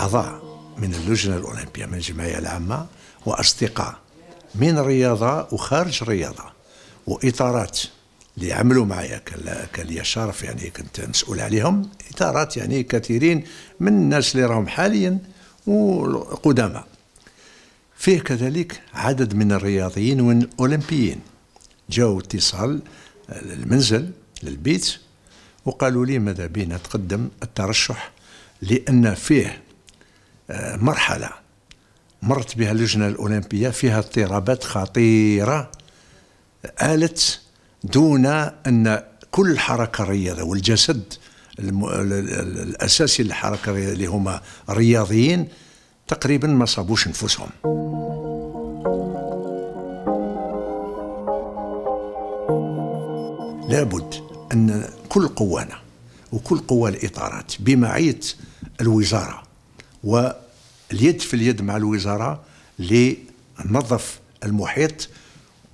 أعضاء من اللجنة الأولمبية من الجمعية العامة وأصدقاء من الرياضة وخارج الرياضة وإطارات اللي عملوا معايا كان لي الشرف يعني كنت مسؤول عليهم إطارات يعني كثيرين من الناس اللي راهم حاليا وقدامى فيه كذلك عدد من الرياضيين والأولمبيين جاو اتصال آه، للمنزل للبيت وقالوا لي ماذا بينا تقدم الترشح لأن فيه مرحله مرت بها اللجنه الاولمبيه فيها اضطرابات خطيره آلت دون ان كل الحركه الرياضيه والجسد الاساسي للحركه الرياضيه اللي هما رياضيين تقريبا ما صابوش نفوسهم لابد ان كل قوانا وكل قوى الاطارات بمعيه الوزاره واليد في اليد مع الوزارة لنظف المحيط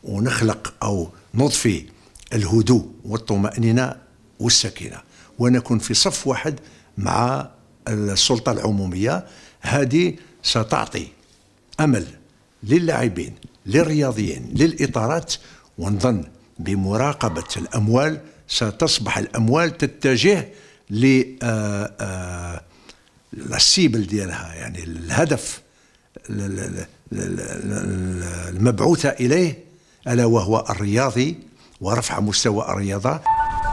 ونخلق أو نضفي الهدوء والطمأنينة والسكينة ونكون في صف واحد مع السلطة العمومية هذه ستعطي أمل للاعبين للرياضيين للإطارات ونظن بمراقبة الأموال ستصبح الأموال تتجه ل آه، آه، السيبل ديالها يعني الهدف المبعوثة إليه ألا وهو الرياضي ورفع مستوى الرياضة